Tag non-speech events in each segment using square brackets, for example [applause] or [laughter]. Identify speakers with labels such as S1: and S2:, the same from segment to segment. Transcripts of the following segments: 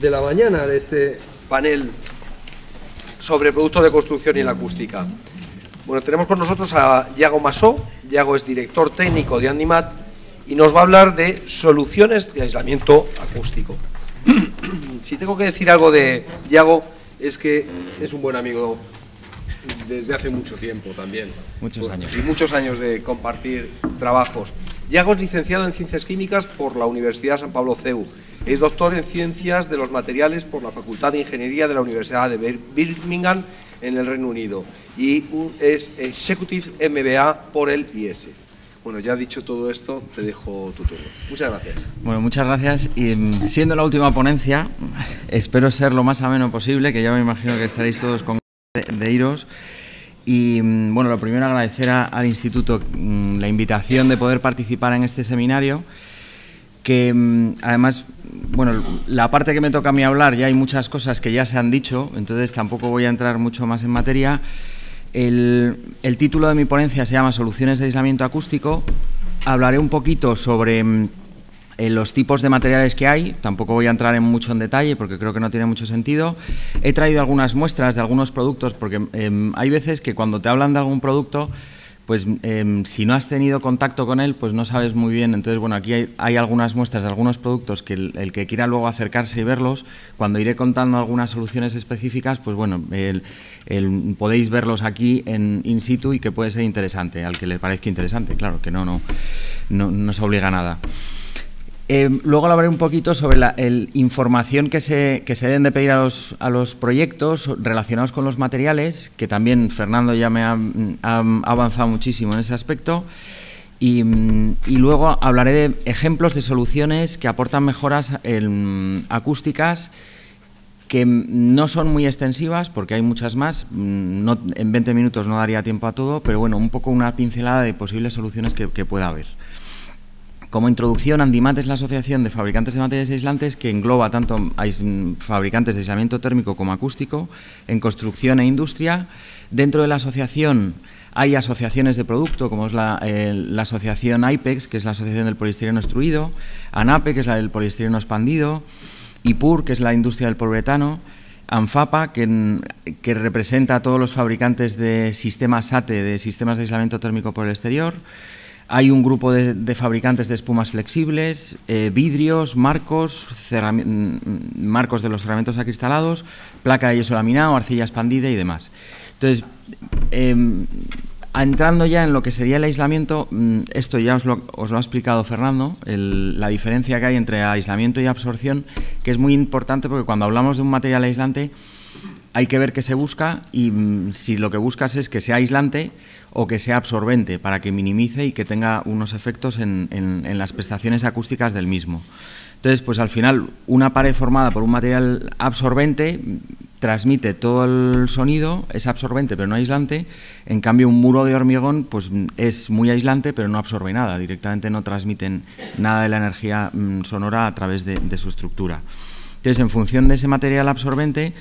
S1: de la mañana de este panel sobre productos de construcción y la acústica. Bueno, tenemos con nosotros a Iago Masó. Yago es director técnico de Andimat y nos va a hablar de soluciones de aislamiento acústico. [clears throat] si tengo que decir algo de Iago es que es un buen amigo desde hace mucho tiempo también. Muchos pues, años. Y muchos años de compartir trabajos. Yago es licenciado en Ciencias Químicas por la Universidad San Pablo CEU. Es doctor en Ciencias de los Materiales por la Facultad de Ingeniería de la Universidad de Birmingham en el Reino Unido y es Executive MBA por el IS. Bueno, ya dicho todo esto, te dejo tu turno. Muchas gracias. Bueno, muchas gracias. Y mm, siendo la última ponencia, espero ser lo más ameno posible, que ya me imagino que estaréis todos con de, de iros. Y mm, bueno, lo primero agradecer al Instituto mm, la invitación de poder participar en este seminario, que mm, además, bueno, la parte que me toca a mí hablar, ya hay muchas cosas que ya se han dicho, entonces tampoco voy a entrar mucho más en materia. El, el título de mi ponencia se llama Soluciones de aislamiento acústico. Hablaré un poquito sobre los tipos de materiales que hay, tampoco voy a entrar en mucho en detalle porque creo que no tiene mucho sentido. He traído algunas muestras de algunos productos porque em, hay veces que cuando te hablan de algún producto, pues em, si no has tenido contacto con él, pues no sabes muy bien. Entonces, bueno, aquí hay, algunas muestras de algunos productos que el, que quiera luego acercarse y verlos, cuando iré contando algunas soluciones específicas, pues bueno, podéis verlos aquí en in situ y que puede ser interesante, al que le parezca interesante, claro, que no, no, no, no obliga a nada. Em, luego hablaré un poquito sobre la información que se, deben de pedir a los, a los, proyectos relacionados con los materiales, que también Fernando ya me ha, avanzado muchísimo en ese aspecto. Mm, y, luego hablaré de ejemplos de soluciones que aportan mejoras em, acústicas que no son muy extensivas, porque hay muchas más. Mm, en 20 minutos no daría tiempo a todo, pero bueno, un poco una pincelada de posibles soluciones que pueda haber. Como introducción, Andimat es la asociación de fabricantes de materiales aislantes que engloba tanto fabricantes de aislamiento térmico como acústico en construcción e industria. Dentro de la asociación hay asociaciones de producto, como es la, eh, asociación IPEX, que es la asociación del poliestireno extruido, ANAPE, que es la del poliestireno expandido, IPUR, que es la industria del poliuretano, ANFAPA, que, que, representa a todos los fabricantes de sistemas SATE, de sistemas de aislamiento térmico por el exterior, hay un grupo de, fabricantes de espumas flexibles, eh, vidrios, marcos, mm, marcos de los cerramientos acristalados, placa de yeso laminado, arcilla expandida y demás. Entonces, em, entrando ya en lo que sería el aislamiento, mm, esto ya os lo, ha explicado Fernando, la diferencia que hay entre aislamiento y absorción, que es muy importante porque cuando hablamos de un material aislante, hay que ver qué se busca y mm, si lo que buscas es que sea aislante o que sea absorbente para que minimice y que tenga unos efectos en, las prestaciones acústicas del mismo. Entonces, pues al final, una pared formada por un material absorbente mm, transmite todo el sonido, es absorbente pero no aislante, en cambio un muro de hormigón pues mm, es muy aislante pero no absorbe nada, directamente no transmiten nada de la energía sonora a través de, de su estructura. Entonces, en función de ese material absorbente,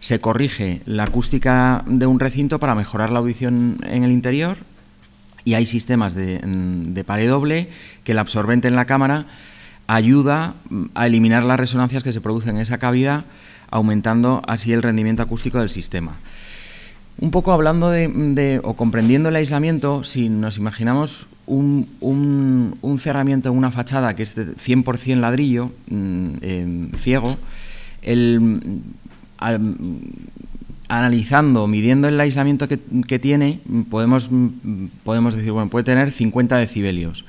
S1: se corrige la acústica de un recinto para mejorar la audición en el interior y hay sistemas de, mm, pared doble que el absorbente en la cámara ayuda mm, a eliminar las resonancias que se producen en esa cavidad, aumentando así el rendimiento acústico del sistema. Un poco hablando de, mm, o comprendiendo el aislamiento, si nos imaginamos un, cerramiento en una fachada que es de 100% ladrillo, eh, ciego, el, analizando, midiendo el aislamiento que, tiene, podemos, podemos decir, bueno, puede tener 50 decibelios.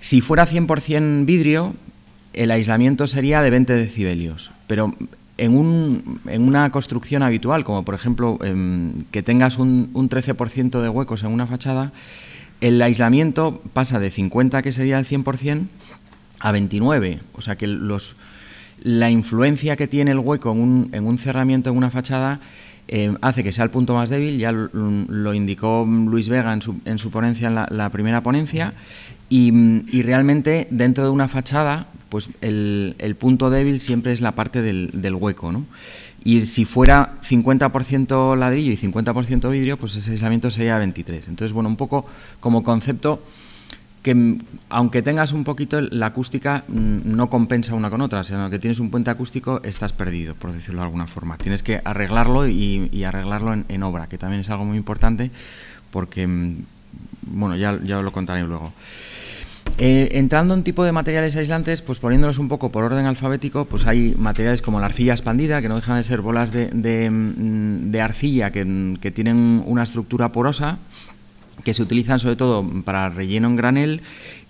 S1: Si fuera 100% vidrio, el aislamiento sería de 20 decibelios, pero en, un, en una construcción habitual, como por ejemplo em, que tengas un, un 13% de huecos en una fachada, el aislamiento pasa de 50, que sería el 100%, a 29. O sea que los, la influencia que tiene el hueco en un, cerramiento, en una fachada, eh, hace que sea el punto más débil, ya lo, indicó Luis Vega en su, ponencia, en la, primera ponencia, y, realmente dentro de una fachada, pues el, punto débil siempre es la parte del, hueco, ¿no? Y si fuera 50% ladrillo y 50% vidrio, pues ese aislamiento sería 23. Entonces, bueno, un poco como concepto que aunque tengas un poquito la acústica mm, no compensa una con otra, sino que tienes un puente acústico estás perdido, por decirlo de alguna forma. Tienes que arreglarlo y, arreglarlo en, obra, que también es algo muy importante porque, mm, bueno, ya, ya os lo contaré luego. Eh, entrando en tipo de materiales aislantes, pues poniéndolos un poco por orden alfabético, pues hay materiales como la arcilla expandida, que no dejan de ser bolas de, de, mm, arcilla que, que tienen una estructura porosa, que se utilizan sobre todo para relleno en granel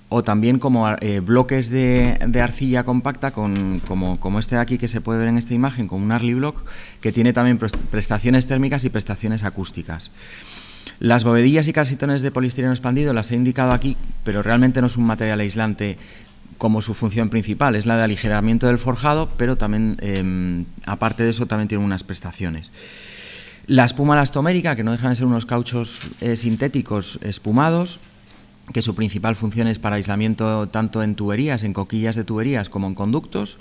S1: o también como eh, bloques de, arcilla compacta, como, este de aquí que se puede ver en esta imagen, como un Arly Block, que tiene también prestaciones térmicas y prestaciones acústicas. Las bovedillas y casitones de poliestireno expandido las he indicado aquí, pero realmente no es un material aislante como su función principal, es la de aligeramiento del forjado, pero también, em, aparte de eso, también tiene unas prestaciones. La espuma elastomérica, que no dejan de ser unos cauchos eh, sintéticos espumados, que su principal función es para aislamiento tanto en tuberías, en coquillas de tuberías, como en conductos.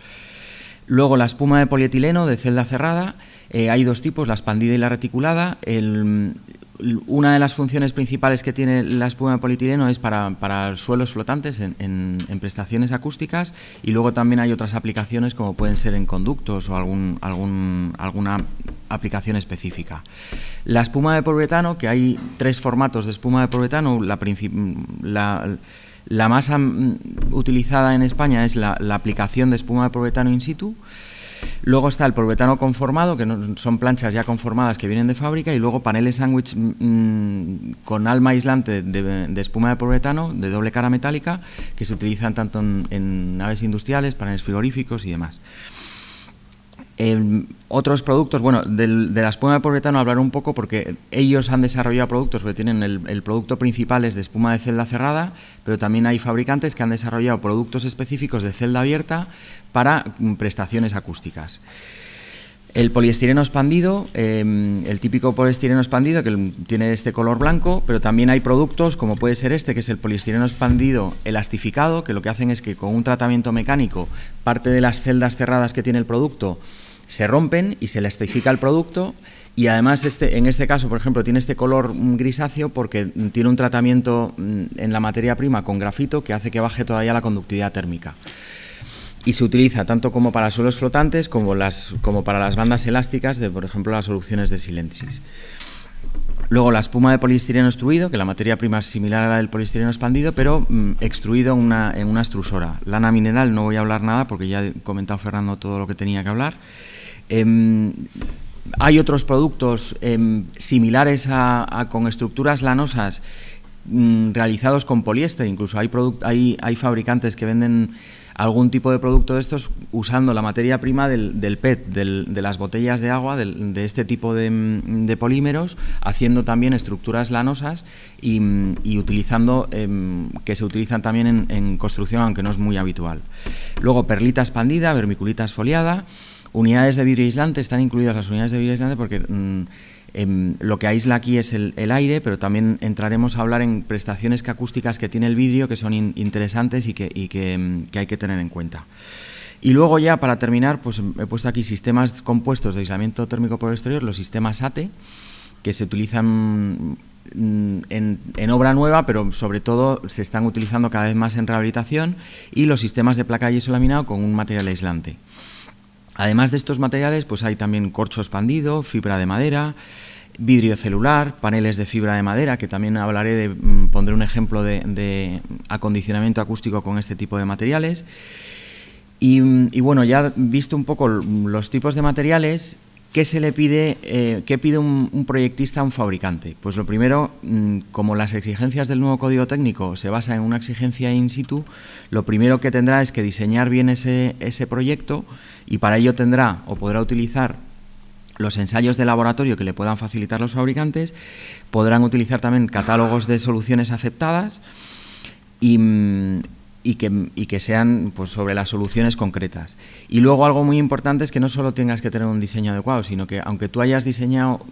S1: Luego la espuma de polietileno de celda cerrada, eh, hay dos tipos, la expandida y la reticulada. una de las funciones principales que tiene la espuma de polietileno es para, suelos flotantes en, prestaciones acústicas y luego también hay otras aplicaciones como pueden ser en conductos o algún, algún, alguna aplicación específica. La espuma de polietileno, que hay tres formatos de espuma de polietileno, la, la la más mm, utilizada en España es la, aplicación de espuma de polvetano in situ. Luego está el probetano conformado, que son planchas ya conformadas que vienen de fábrica, y luego paneles sándwich mm, mm, con alma aislante de, espuma de polvetano, de doble cara metálica, que se utilizan tanto en, en naves industriales, paneles frigoríficos y demás otros productos, bueno, de la espuma de pobretano hablar un poco porque ellos han desarrollado productos, que tienen el, producto principal es de espuma de celda cerrada, pero también hay fabricantes que han desarrollado productos específicos de celda abierta para mm, prestaciones acústicas. El poliestireno expandido, em, el típico poliestireno expandido que tiene este color blanco, pero también hay productos como puede ser este, que es el poliestireno expandido elastificado, que lo que hacen es que con un tratamiento mecánico parte de las celdas cerradas que tiene el producto se rompen y se elastifica el producto y además este, en este caso, por ejemplo, tiene este color mm, grisáceo porque tiene un tratamiento mm, en la materia prima con grafito que hace que baje todavía la conductividad térmica y se utiliza tanto como para suelos flotantes como, las, como para las bandas elásticas de, por ejemplo, las soluciones de siléntesis Luego la espuma de poliestireno extruido, que la materia prima es similar a la del poliestireno expandido, pero mm, extruido en una extrusora. Lana mineral, no voy a hablar nada porque ya ha comentado Fernando todo lo que tenía que hablar. Em, hay otros productos em, similares a, con estructuras lanosas mm, realizados con poliéster. Incluso hay, hay, hay fabricantes que venden algún tipo de producto de estos usando la materia prima del, PET, de las botellas de agua, de este tipo mm, de, polímeros, haciendo también estructuras lanosas y, mm, utilizando, em, que se utilizan también en, construcción, aunque no es muy habitual. Luego, perlita expandida, vermiculita esfoliada, unidades de vidrio aislante, están incluidas las unidades de vidrio aislante porque... Mm, Em, lo que aísla aquí es el, aire, pero también entraremos a hablar en prestaciones acústicas que tiene el vidrio que son interesantes y, em, que, hay que tener en cuenta. Y luego ya para terminar, pues em, he puesto aquí sistemas compuestos de aislamiento térmico por el exterior, los sistemas ATE, que se utilizan mm, en, en, obra nueva, pero sobre todo se están utilizando cada vez más en rehabilitación, y los sistemas de placa de yeso laminado con un material aislante. Además de estos materiales, pues hay también corcho expandido, fibra de madera, vidrio celular, paneles de fibra de madera, que también hablaré de, mm, pondré un ejemplo de, acondicionamiento acústico con este tipo de materiales. y, mm, bueno, ya visto un poco los tipos de materiales, ¿Qué se le pide, eh, pide un, proyectista a un fabricante? Pues lo primero, mm, como las exigencias del nuevo código técnico se basan en una exigencia in situ, lo primero que tendrá es que diseñar bien ese, ese proyecto y para ello tendrá o podrá utilizar los ensayos de laboratorio que le puedan facilitar los fabricantes, podrán utilizar también catálogos de soluciones aceptadas y mm, y que, sean pues, sobre las soluciones concretas. Y luego algo muy importante es que no solo tengas que tener un diseño adecuado, sino que aunque tú hayas diseñado,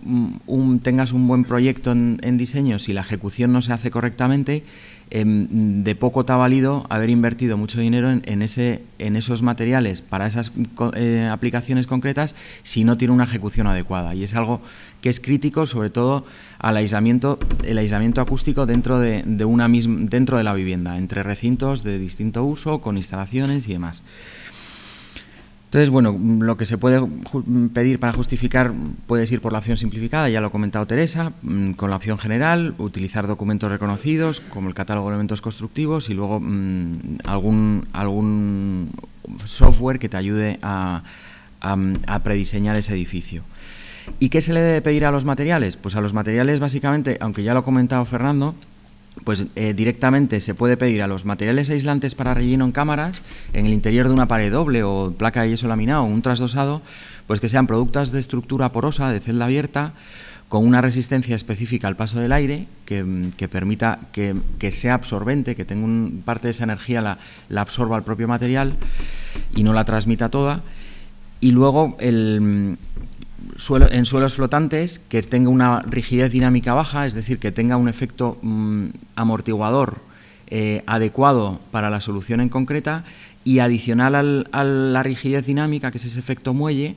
S1: tengas un buen proyecto en diseño, si la ejecución no se hace correctamente, Em, de poco te ha valido haber invertido mucho dinero en, ese, en esos materiales para esas eh, aplicaciones concretas si no tiene una ejecución adecuada. Y es algo que es crítico, sobre todo al aislamiento, el aislamiento acústico dentro de una misma, dentro de la vivienda, entre recintos de distinto uso, con instalaciones y demás. Entonces, bueno, lo que se puede pedir para justificar puedes ir por la opción simplificada, ya lo ha comentado Teresa, mm, con la opción general, utilizar documentos reconocidos como el catálogo de elementos constructivos y luego mm, algún, algún software que te ayude a prediseñar ese edificio. ¿Y qué se le debe pedir a los materiales? Pues a los materiales básicamente, aunque ya lo ha comentado Fernando, pues eh, directamente se puede pedir a los materiales aislantes para relleno en cámaras, en el interior de una pared doble o placa de yeso laminado o un trasdosado, pues que sean productos de estructura porosa, de celda abierta, con una resistencia específica al paso del aire que, mm, permita que, sea absorbente, que tenga un, parte de esa energía la, la absorba el propio material y no la transmita toda. Y luego el, mm, en suelos flotantes que tenga una rigidez dinámica baja, es decir, que tenga un efecto mm, amortiguador eh, adecuado para la solución en concreta y adicional al, a la rigidez dinámica, que es ese efecto muelle,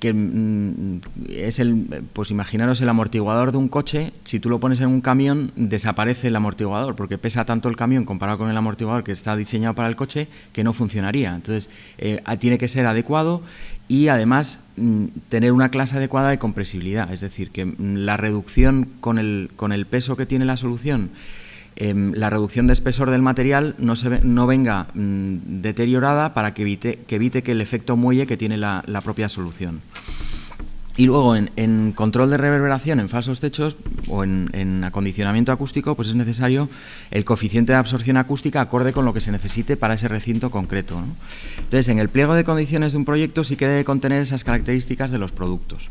S1: que mm, mm, es el, pues imaginaros el amortiguador de un coche, si tú lo pones en un camión desaparece el amortiguador, porque pesa tanto el camión comparado con el amortiguador que está diseñado para el coche que no funcionaría. Entonces, eh, tiene que ser adecuado y además mm, tener una clase adecuada de compresibilidad, es decir, que mm, la reducción con el, con el peso que tiene la solución, em, la reducción de espesor del material no, se, no venga mm, deteriorada para que evite, que evite, que el efecto muelle que tiene la propia solución. Y luego en, control de reverberación en falsos techos o en, acondicionamiento acústico, pues es necesario el coeficiente de absorción acústica acorde con lo que se necesite para ese recinto concreto. Entonces, en el pliego de condiciones de un proyecto sí que debe contener esas características de los productos.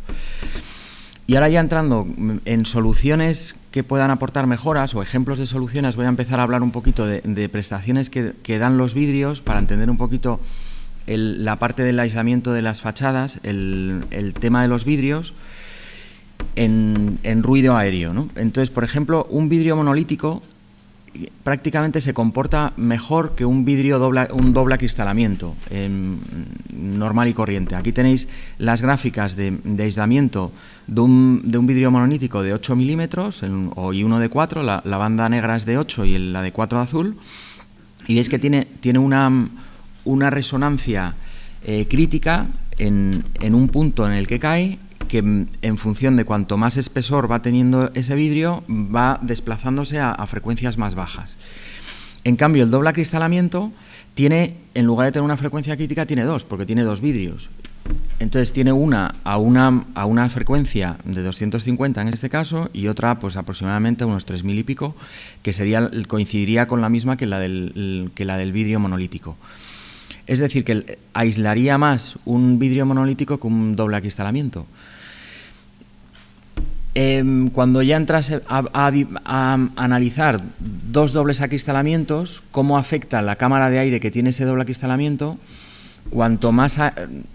S1: Y ahora ya entrando en soluciones que puedan aportar mejoras o ejemplos de soluciones, voy a empezar a hablar un poquito de, prestaciones que dan los vidrios para entender un poquito la parte del aislamiento de las fachadas, el, tema de los vidrios en, ruido aéreo. Entonces, por ejemplo, un vidrio monolítico eh, prácticamente se comporta mejor que un vidrio un doble acristalamiento em, normal y corriente. Aquí tenéis las gráficas de, aislamiento de un, vidrio monolítico de 8 milímetros y uno de 4, la, banda negra es de 8 y la de 4 azul, y veis que tiene, tiene una una resonancia eh, crítica en, un punto en el que cae que en función de cuanto más espesor va teniendo ese vidrio va desplazándose a, frecuencias más bajas. En cambio, el doble acristalamiento tiene, en lugar de tener una frecuencia crítica, tiene dos, porque tiene dos vidrios. Entonces tiene una a una, a una frecuencia de 250 en este caso y otra pues aproximadamente unos 3.000 y pico, que sería, coincidiría con la misma que la que la del vidrio monolítico. Es decir, que aislaría más un vidrio monolítico que un doble acristalamiento. Em, cuando ya entras a, a, analizar dos dobles acristalamientos, cómo afecta la cámara de aire que tiene ese doble acristalamiento, cuanto más,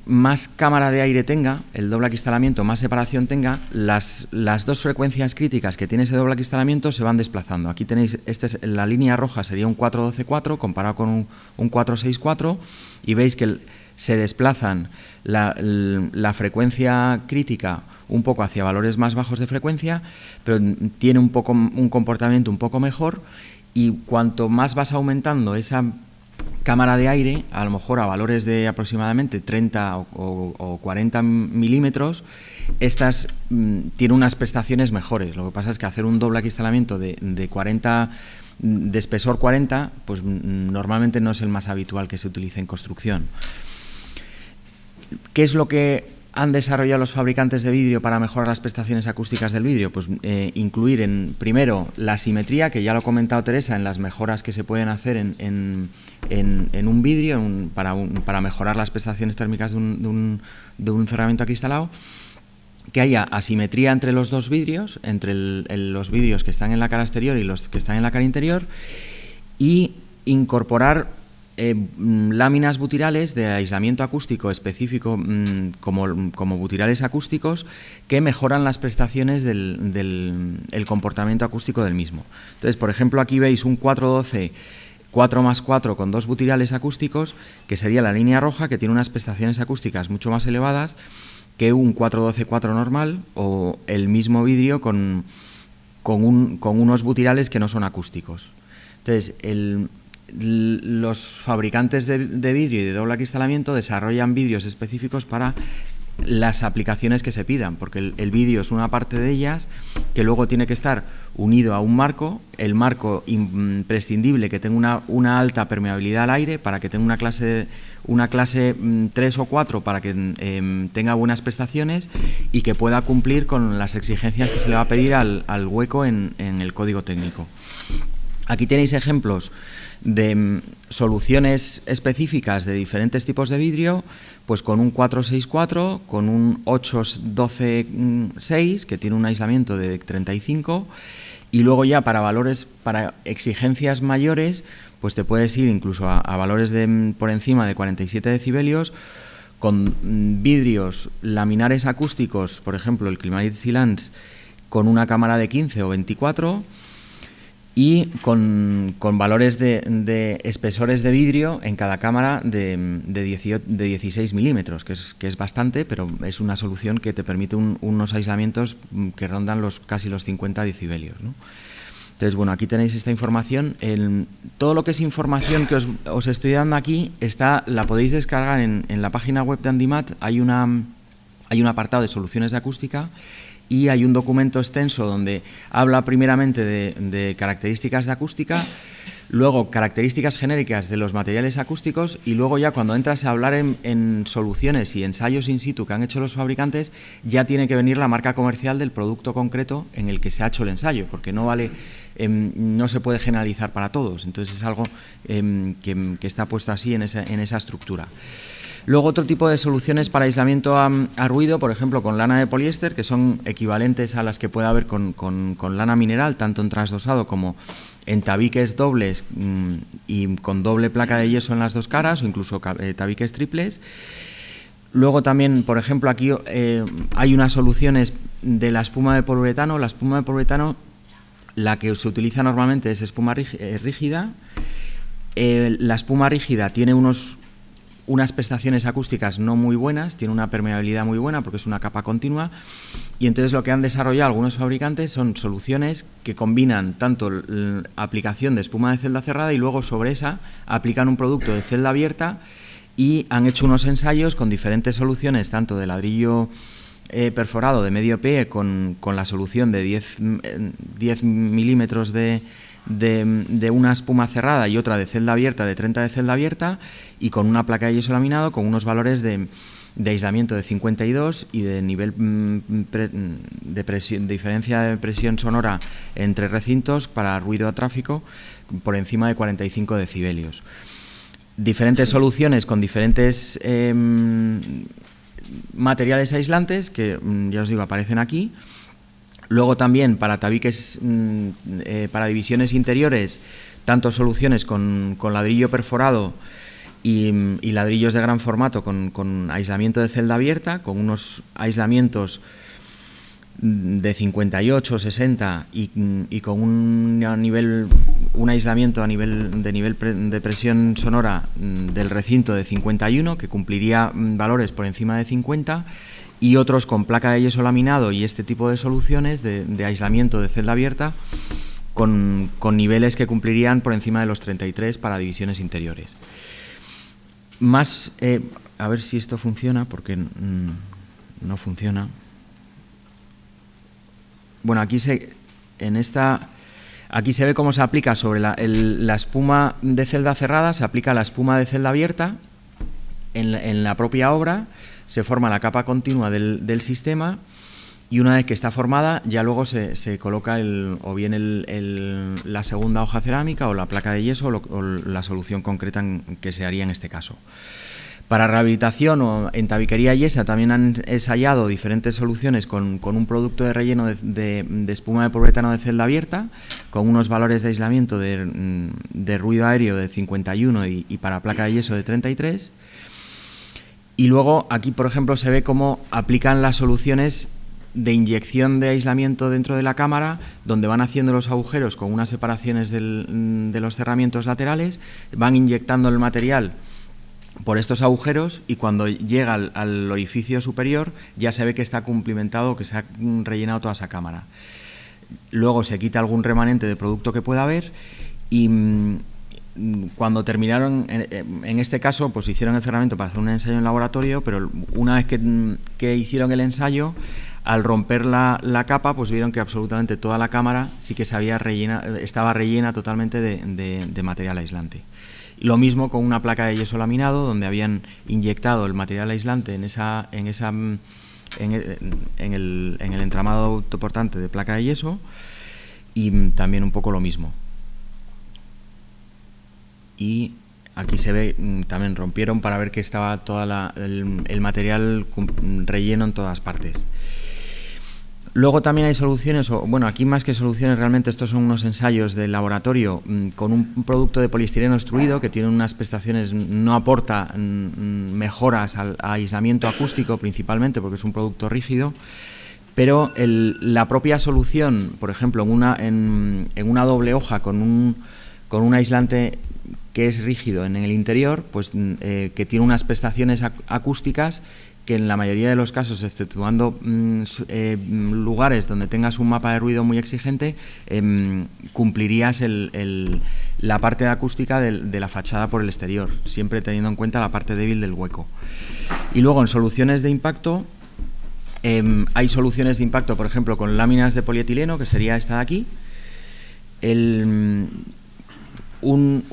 S1: más cámara de aire tenga, el doble acristalamiento, más separación tenga, las, las, dos frecuencias críticas que tiene ese doble acristalamiento se van desplazando. Aquí tenéis, este es, la línea roja sería un 4124 comparado con un, un 464 y veis que se desplazan la, la, frecuencia crítica un poco hacia valores más bajos de frecuencia, pero tiene un, poco, un comportamiento un poco mejor y cuanto más vas aumentando esa cámara de aire, a lo mejor a valores de aproximadamente 30 o, 40 milímetros, estas mm, tienen unas prestaciones mejores. Lo que pasa es que hacer un doble acristalamiento de, de 40 mm, de espesor 40, pues mm, normalmente no es el más habitual que se utilice en construcción. ¿Qué es lo que han desarrollado los fabricantes de vidrio para mejorar las prestaciones acústicas del vidrio? Pues eh, incluir en primero la simetría, que ya lo ha comentado Teresa, en las mejoras que se pueden hacer en, un vidrio para, mejorar las prestaciones térmicas de un, de un, de cerramiento acristalado que haya asimetría entre los dos vidrios, entre los vidrios que están en la cara exterior y los que están en la cara interior, y incorporar eh, mm, láminas butirales de aislamiento acústico específico mm, como, como, butirales acústicos que mejoran las prestaciones del, del comportamiento acústico del mismo. Entonces, por ejemplo, aquí veis un 412 4 más 4 con dos butirales acústicos, que sería la línea roja, que tiene unas prestaciones acústicas mucho más elevadas que un 412-4 normal o el mismo vidrio con, con, con unos butirales que no son acústicos. Entonces, el, los fabricantes de, vidrio y de doble acristalamiento desarrollan vidrios específicos para las aplicaciones que se pidan, porque el, vidrio es una parte de ellas que luego tiene que estar unido a un marco, el marco imprescindible que tenga una, alta permeabilidad al aire para que tenga una clase, una clase 3 mm, o 4 para que em, tenga buenas prestaciones y que pueda cumplir con las exigencias que se le va a pedir al, hueco en el código técnico. Aquí tenéis ejemplos de mm, soluciones específicas de diferentes tipos de vidrio, pues con un 464, con un 8126 que tiene un aislamiento de 35 y luego ya para valores para exigencias mayores, pues te puedes ir incluso a, valores mm, por encima de 47 decibelios con mm, vidrios laminares acústicos, por ejemplo, el Climate Silence con una cámara de 15 o 24 y con, valores de, espesores de vidrio en cada cámara de, de, 16 milímetros, que es, que es bastante, pero es una solución que te permite unos aislamientos mm, que rondan los casi los 50 decibelios. Entonces, bueno, aquí tenéis esta información. El, todo lo que es información que os, estoy dando aquí está, la podéis descargar en, en la página web de Andimat. Hay, una, hay un apartado de soluciones de acústica y hay un documento extenso donde habla primeramente de, características de acústica, luego características genéricas de los materiales acústicos y luego ya cuando entras a hablar en, soluciones y ensayos in situ que han hecho los fabricantes, ya tiene que venir la marca comercial del producto concreto en el que se ha hecho el ensayo, porque no vale, em, no se puede generalizar para todos. Entonces es algo em, que, está puesto así en esa, en esa estructura. Luego otro tipo de soluciones para aislamiento a, ruido, por ejemplo, con lana de poliéster, que son equivalentes a las que puede haber con, lana mineral, tanto en trasdosado como en tabiques dobles mm, y con doble placa de yeso en las dos caras o incluso eh, tabiques triples. Luego también, por ejemplo, aquí eh, hay unas soluciones de la espuma de poliuretano. La espuma de poliuretano, la que se utiliza normalmente es espuma eh, rígida. la espuma rígida tiene unos unas prestaciones acústicas no muy buenas, tiene una permeabilidad muy buena porque es una capa continua y entonces lo que han desarrollado algunos fabricantes son soluciones que combinan tanto la aplicación de espuma de celda cerrada y luego sobre esa aplican un producto de celda abierta y han hecho unos ensayos con diferentes soluciones, tanto de ladrillo eh, perforado de medio pie con, con, la solución de 10, 10 mm, eh, milímetros de de, una espuma cerrada y otra de celda abierta, de 30 de celda abierta, y con una placa de yeso laminado con unos valores de, aislamiento de 52 y de nivel mm, de, diferencia de presión sonora entre recintos para ruido a tráfico por encima de 45 decibelios. Diferentes soluciones con diferentes em, materiales aislantes que, mm, ya os digo, aparecen aquí Luego también para tabiques, mm, eh, para divisiones interiores, tanto soluciones con, ladrillo perforado y, ladrillos de gran formato con, aislamiento de celda abierta, con unos aislamientos de 58, 60 y, y con un, nivel, un aislamiento a nivel de nivel de presión sonora mm, del recinto de 51 que cumpliría mm, valores por encima de 50 y otros con placa de yeso laminado y este tipo de soluciones de, aislamiento de celda abierta con, con, niveles que cumplirían por encima de los 33 para divisiones interiores. Más, eh, a ver si esto funciona, porque mm, no funciona. Bueno, aquí se, en esta, aquí se ve cómo se aplica sobre la, espuma de celda cerrada, se aplica la espuma de celda abierta en en la propia obra se forma la capa continua del, del sistema y una vez que está formada ya luego se, coloca el, o bien el, la segunda hoja cerámica o la placa de yeso o, la solución concreta que se haría en este caso. Para rehabilitación o en tabiquería yesa también han ensayado diferentes soluciones con, con un producto de relleno de, de, de espuma de poliuretano de celda abierta, con unos valores de aislamiento de, mm, ruido aéreo de 51 y, y para placa de yeso de 33 y luego aquí, por ejemplo, se ve cómo aplican las soluciones de inyección de aislamiento dentro de la cámara, donde van haciendo los agujeros con unas separaciones mm, de los cerramientos laterales, van inyectando el material por estos agujeros y cuando llega al, al, orificio superior ya se ve que está cumplimentado, que se ha mm, rellenado toda esa cámara. Luego se quita algún remanente de producto que pueda haber y, mm, Mm, cuando terminaron, eh, en, este caso, pues hicieron el cerramiento para hacer un ensayo en laboratorio, pero una vez que, mm, hicieron el ensayo, al romper la, capa, pues vieron que absolutamente toda la cámara sí que se había estaba rellena totalmente de, material aislante. Lo mismo con una placa de yeso laminado, donde habían inyectado el material aislante en esa, en esa mm, e, el, en el entramado autoportante de placa de yeso, y también un poco lo mismo y aquí se ve mm, también rompieron para ver que estaba todo el, el, material relleno en todas partes. Luego también hay soluciones, o, bueno, aquí más que soluciones, realmente estos son unos ensayos de laboratorio mm, con un producto de poliestireno extruido que tiene unas prestaciones, mm, no aporta mejoras al aislamiento acústico principalmente porque es un producto rígido pero la propia solución, por ejemplo, en una, en una doble hoja con un, con un aislante que es rígido en el interior, pues mm, eh, que tiene unas prestaciones acústicas que en la mayoría de los casos, exceptuando mm, eh, mm, lugares donde tengas un mapa de ruido muy exigente, em, cumplirías la parte acústica de, la fachada por el exterior, siempre teniendo en cuenta la parte débil del hueco. Y luego en soluciones de impacto, em, hay soluciones de impacto, por ejemplo, con láminas de polietileno, que sería esta de aquí. El, un,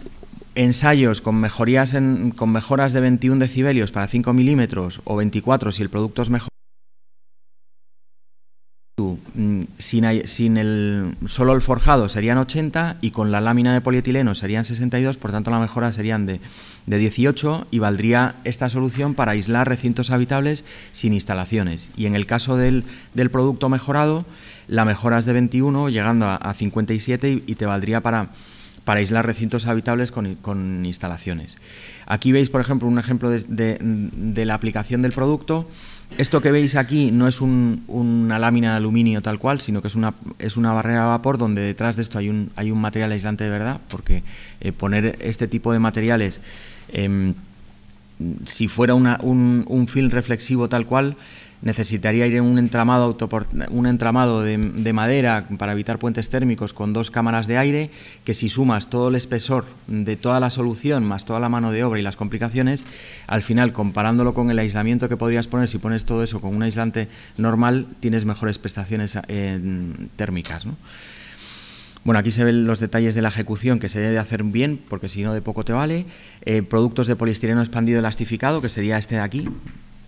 S1: ensayos con, mejorías en, con mejoras de 21 decibelios para 5 milímetros o 24 si el producto es mejor mm, sin, el, solo el forjado serían 80 y con la lámina de polietileno serían 62, por tanto la mejora serían de, 18 y valdría esta solución para aislar recintos habitables sin instalaciones. Y en el caso del, del producto mejorado, la mejora es de 21 llegando a, 57 y te valdría para para aislar recintos habitables con, instalaciones. Aquí veis, por ejemplo, un ejemplo de, la aplicación del producto. Esto que veis aquí no es una lámina de aluminio tal cual, sino que es una, es una barrera de vapor donde detrás de esto hay un, hay un material aislante de verdad, porque eh, poner este tipo de materiales, em, si fuera un, un film reflexivo tal cual, necesitaría ir en un entramado, un entramado de, madera para evitar puentes térmicos con dos cámaras de aire, que si sumas todo el espesor de toda la solución, más toda la mano de obra y las complicaciones, al final, comparándolo con el aislamiento que podrías poner, si pones todo eso con un aislante normal, tienes mejores prestaciones eh, térmicas. Bueno, aquí se ven los detalles de la ejecución que se debe hacer bien, porque si no de poco te vale. Eh, productos de poliestireno expandido elastificado, que sería este de aquí,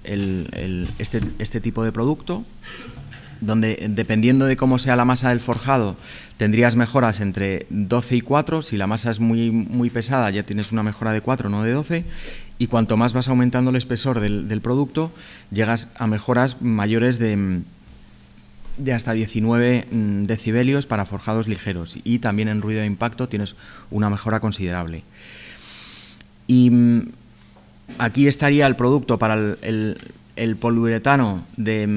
S1: el, este, este, tipo de producto, donde dependiendo de cómo sea la masa del forjado, tendrías mejoras entre 12 y 4. Si la masa es muy, muy pesada, ya tienes una mejora de 4, no de 12. Y cuanto más vas aumentando el espesor del, del producto, llegas a mejoras mayores de, de hasta 19 mm, decibelios para forjados ligeros. Y también en ruido de impacto tienes una mejora considerable. Y mm, aquí estaría el producto para el, el, poliuretano de,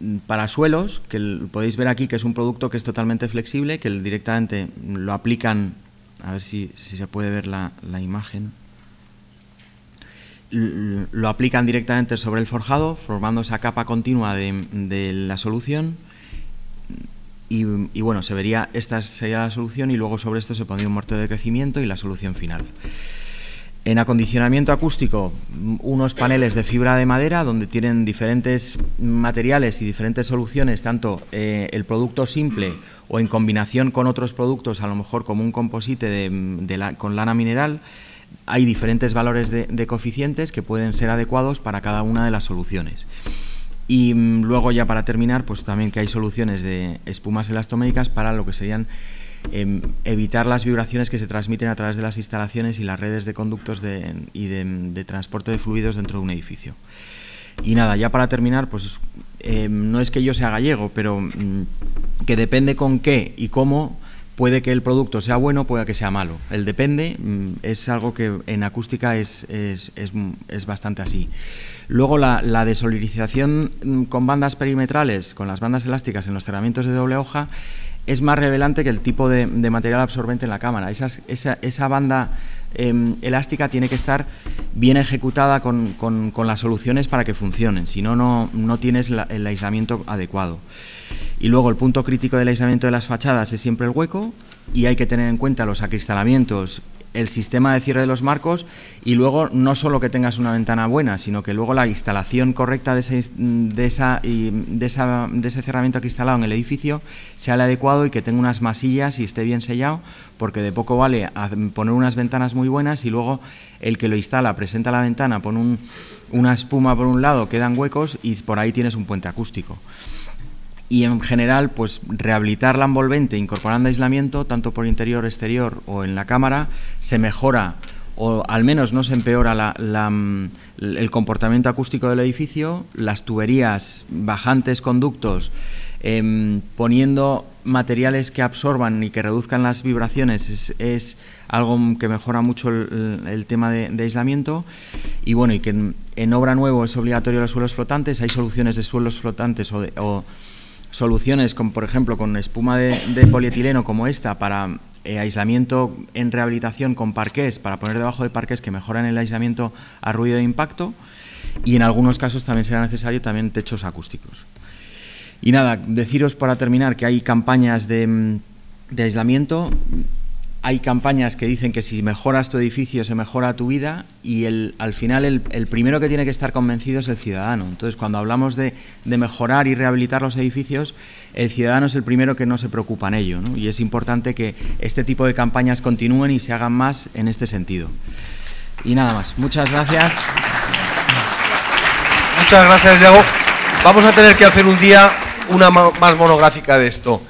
S1: mm, para suelos, que podéis ver aquí que es un producto que es totalmente flexible, que directamente lo aplican, a ver si, se puede ver la, imagen, lo aplican directamente sobre el forjado, formando esa capa continua de, la solución. Y, bueno, se vería, esta sería la solución y luego sobre esto se pondría un mortero de crecimiento y la solución final. En acondicionamiento acústico, mm, unos paneles de fibra de madera donde tienen diferentes materiales y diferentes soluciones, tanto eh, el producto simple o en combinación con otros productos, a lo mejor como un composite de, mm, con lana mineral. Hay diferentes valores de, de coeficientes que pueden ser adecuados para cada una de las soluciones. Y mm, luego ya para terminar, pues también que hay soluciones de espumas elastoméricas para lo que serían Em, evitar las vibraciones que se transmiten a través de las instalaciones y las redes de conductos de, y de, transporte de fluidos dentro de un edificio. Y nada, ya para terminar, pues em, no es que yo sea gallego, pero mm, que depende con qué y cómo puede que el producto sea bueno, puede que sea malo. El depende mm, es algo que en acústica es, bastante así. Luego la, desolidización mm, con bandas perimetrales, con las bandas elásticas en los cerramientos de doble hoja, es más revelante que el tipo de, material absorbente en la cámara. esa, banda em, elástica tiene que estar bien ejecutada con, las soluciones para que funcionen, si no, no tienes el aislamiento adecuado. Y luego el punto crítico del aislamiento de las fachadas es siempre el hueco y hay que tener en cuenta los acristalamientos, el sistema de cierre de los marcos y luego no solo que tengas una ventana buena, sino que luego la instalación correcta de, ese, de, esa, de, esa, de ese cerramiento acristalado en el edificio sea el adecuado y que tenga unas masillas y esté bien sellado, porque de poco vale poner unas ventanas muy buenas y luego el que lo instala presenta la ventana, pone una espuma por un lado, quedan huecos y por ahí tienes un puente acústico y en general pues rehabilitar la envolvente incorporando aislamiento tanto por interior, exterior o en la cámara se mejora o al menos no se empeora mm, el comportamiento acústico del edificio, las tuberías, bajantes conductos, em, poniendo materiales que absorban y que reduzcan las vibraciones es, algo que mejora mucho el, tema de, aislamiento y bueno, y que en, obra nuevo es obligatorio los suelos flotantes, hay soluciones de suelos flotantes o, de, o soluciones, como por ejemplo con espuma de, polietileno como esta para eh, aislamiento en rehabilitación con parqués, para poner debajo de parqués que mejoran el aislamiento a ruido de impacto y en algunos casos también será necesario también techos acústicos. Y nada, deciros para terminar que hay campañas de, mm, de aislamiento hay campañas que dicen que si mejoras tu edificio se mejora tu vida y al final el, primero que tiene que estar convencido es el ciudadano. Entonces, cuando hablamos de, mejorar y rehabilitar los edificios, el ciudadano es el primero que no se preocupa en ello. Y es importante que este tipo de campañas continúen y se hagan más en este sentido. Y nada más. Muchas gracias. Muchas gracias, Diego. Vamos a tener que hacer un día una más monográfica de esto.